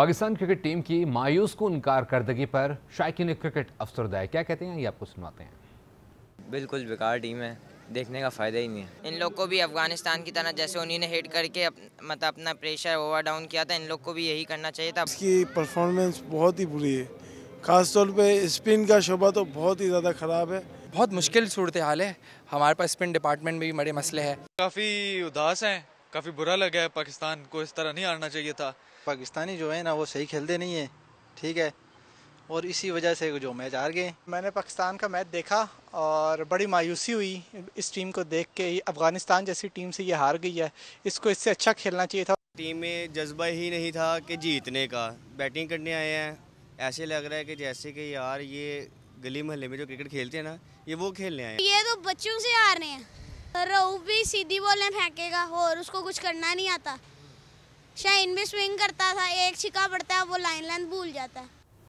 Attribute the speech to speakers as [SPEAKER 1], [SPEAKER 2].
[SPEAKER 1] Pakistan cricket team की मायूस को इनकार करदगी पर शायक क्रिकेट अफसरदा क्या कहते हैं ये आपको सुनाते हैं बिल्कुल बेकार टीम है देखने का फ़ायदा ही नहीं है
[SPEAKER 2] इन लोग को भी अफगानिस्तान की तरह जैसे उन्हीं ने हिट करके अप, मतलब अपना प्रेशर ओवर डाउन किया था इन लोग को भी यही करना चाहिए था इसकी
[SPEAKER 3] परफॉर्मेंस बहुत ही बुरी है खासतौर पे स्पिन का शोबा तो बहुत ही ज़्यादा ख़राब है बहुत मुश्किल सूरत हाल है हमारे पास स्पिन डिपार्टमेंट में भी बड़े मसले हैं
[SPEAKER 4] काफ़ी उदास हैं काफ़ी बुरा लगा है पाकिस्तान को इस तरह नहीं हारना चाहिए था
[SPEAKER 5] पाकिस्तानी जो है ना वो सही खेलते नहीं है ठीक है और इसी वजह से जो मैच हार गए मैंने
[SPEAKER 6] पाकिस्तान का मैच देखा और बड़ी मायूसी हुई इस टीम को देख के अफ़गानिस्तान जैसी टीम से ये हार गई है इसको इससे अच्छा खेलना चाहिए था
[SPEAKER 7] टीम में जज्बा ही नहीं था कि जीतने का बैटिंग करने आए हैं ऐसे लग रहा है कि जैसे कि यार ये गली मोहल्ले में जो क्रिकेट खेलते हैं ना ये वो खेलने आए हैं
[SPEAKER 8] ये तो बच्चों से रहे हैं रऊफ भी सीधी बॉल में फेंकेगा और उसको कुछ करना नहीं आता शाहीन भी स्विंग करता था एक छिका पड़ता है वो लाइन लाइन भूल जाता है